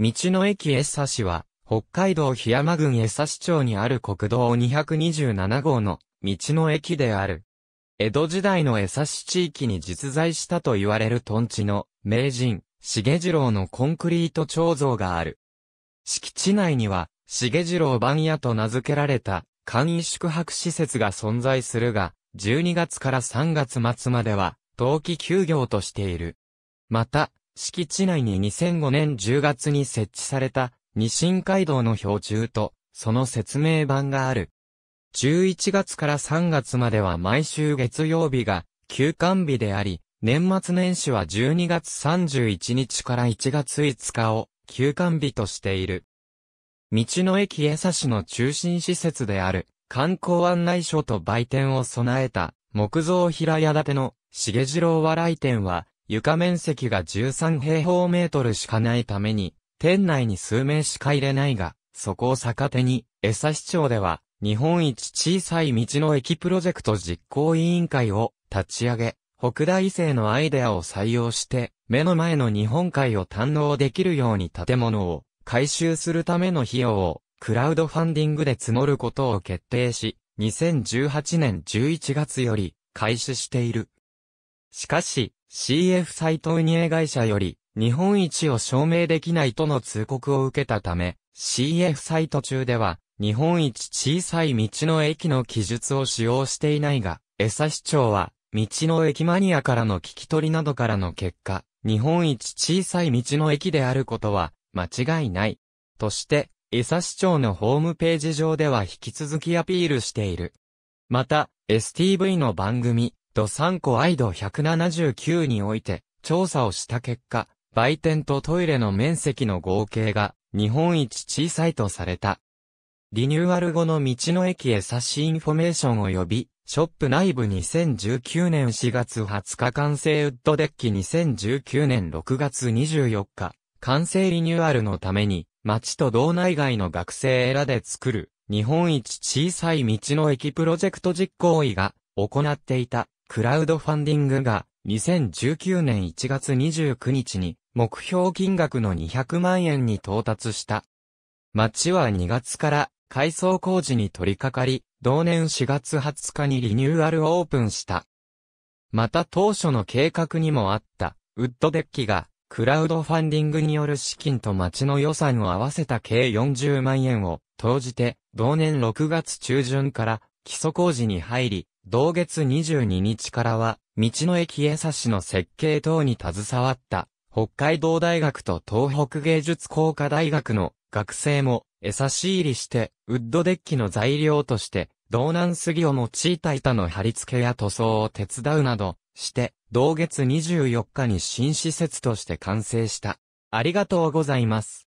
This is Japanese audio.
道の駅江差市は、北海道檜山郡江差市町にある国道227号の道の駅である。江戸時代の江差市地域に実在したと言われるトンチの名人、重次郎のコンクリート彫像がある。敷地内には、重次郎番屋と名付けられた簡易宿泊施設が存在するが、12月から3月末までは、冬季休業としている。また、敷地内に2005年10月に設置された、日清街道の標柱と、その説明板がある。11月から3月までは毎週月曜日が休館日であり、年末年始は12月31日から1月5日を休館日としている。道の駅江差市の中心施設である観光案内所と売店を備えた木造平屋建ての茂次郎笑い店は床面積が13平方メートルしかないために、店内に数名しか入れないが、そこを逆手に、江差町では、日本一小さい道の駅プロジェクト実行委員会を立ち上げ、北大生のアイデアを採用して、目の前の日本海を堪能できるように建物を改修するための費用をクラウドファンディングで募ることを決定し、2018年11月より開始している。しかし、CF サイト運営会社より、日本一を証明できないとの通告を受けたため、CF サイト中では、日本一小さい道の駅の記述を使用していないが、江差市長は、道の駅マニアからの聞き取りなどからの結果、日本一小さい道の駅であることは、間違いない。として、江差市長のホームページ上では引き続きアピールしている。また、STV の番組、ド3個アイド179において調査をした結果、売店とトイレの面積の合計が日本一小さいとされた。リニューアル後の道の駅へ冊子インフォメーション及び、ショップ内部2019年4月20日完成ウッドデッキ2019年6月24日、完成リニューアルのために、町と道内外の学生エラで作る、日本一小さい道の駅プロジェクト実行委が行っていた。クラウドファンディングが2019年1月29日に目標金額の200万円に到達した。町は2月から改装工事に取り掛かり、同年4月20日にリニューアルオープンした。また当初の計画にもあったウッドデッキがクラウドファンディングによる資金と町の予算を合わせた計40万円を投じて同年6月中旬から基礎工事に入り、同月22日からは、道の駅江差しの設計等に携わった、北海道大学と東北芸術工科大学の学生も、江差し入りして、ウッドデッキの材料として、道南杉を用いた板の貼り付けや塗装を手伝うなど、して、同月24日に新施設として完成した。ありがとうございます。